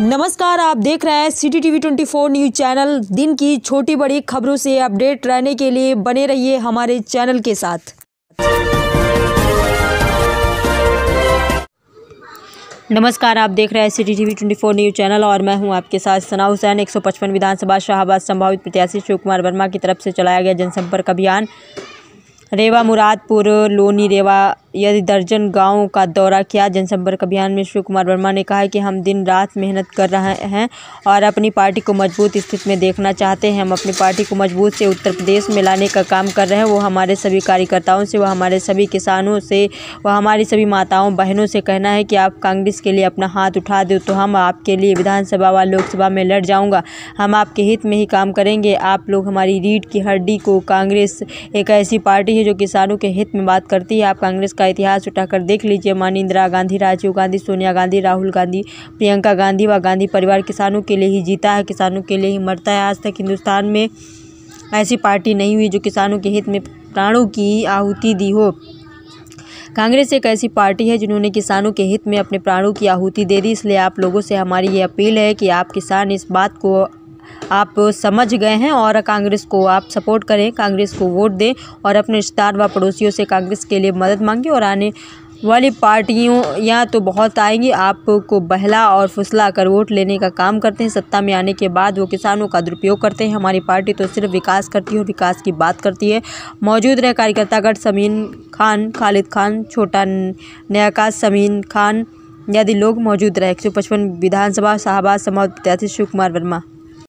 नमस्कार आप देख रहे हैं city TV four news channel दिन की छोटी बड़ी खबरों से अपडेट रहने के लिए बने रहिए हमारे चैनल के साथ नमस्कार आप देख रहे हैं city TV four news channel और मैं हूं आपके साथ सना हुसैन 155 विधानसभा शाहबाद संभावित प्रत्याशी शिव कुमार वर्मा की तरफ से चलाया गया जनसंपर्क अभियान रेवा मुरादपुर लोनी रेवा यदि दर्जन गांवों का दौरा किया जनसंपर्क अभियान में शिव कुमार वर्मा ने कहा कि हम दिन रात मेहनत कर रहे हैं और अपनी पार्टी को मजबूत स्थिति में देखना चाहते हैं हम अपनी पार्टी को मजबूत से उत्तर प्रदेश में लाने का काम कर रहे हैं वो हमारे सभी कार्यकर्ताओं से वह हमारे सभी किसानों से वह हमारी सभी माताओं बहनों से कहना है कि आप कांग्रेस के लिए अपना हाथ उठा दो तो हम आपके लिए विधानसभा व लोकसभा में लड़ जाऊँगा हम आपके हित में ही काम करेंगे आप लोग हमारी रीढ़ की हड्डी को कांग्रेस एक ऐसी पार्टी है जो किसानों के हित में बात करती है आप कांग्रेस का का इतिहास उठाकर देख लीजिए मानी इंदिरा गांधी राजीव गांधी सोनिया गांधी राहुल गांधी प्रियंका गांधी व गांधी परिवार किसानों के लिए ही जीता है किसानों के लिए ही मरता है आज तक हिंदुस्तान में ऐसी पार्टी नहीं हुई जो किसानों के हित में प्राणों की आहुति दी हो कांग्रेस एक ऐसी पार्टी है जिन्होंने किसानों के हित में अपने प्राणों की आहुति दे दी इसलिए आप लोगों से हमारी ये अपील है कि आप किसान इस बात को आप समझ गए हैं और कांग्रेस को आप सपोर्ट करें कांग्रेस को वोट दें और अपने रिश्तेदार व पड़ोसियों से कांग्रेस के लिए मदद मांगें और आने वाली पार्टियों या तो बहुत आएंगी आपको बहला और फुसला कर वोट लेने का काम करते हैं सत्ता में आने के बाद वो किसानों का दुरुपयोग करते हैं हमारी पार्टी तो सिर्फ विकास करती है और विकास की बात करती है मौजूद रहे कार्यकर्तागढ़ समीन खान खालिद खान छोटा नयाकाज समीन खान यदि लोग मौजूद रहे एक विधानसभा शाहबाद समाज प्रत्याशी शिव कुमार वर्मा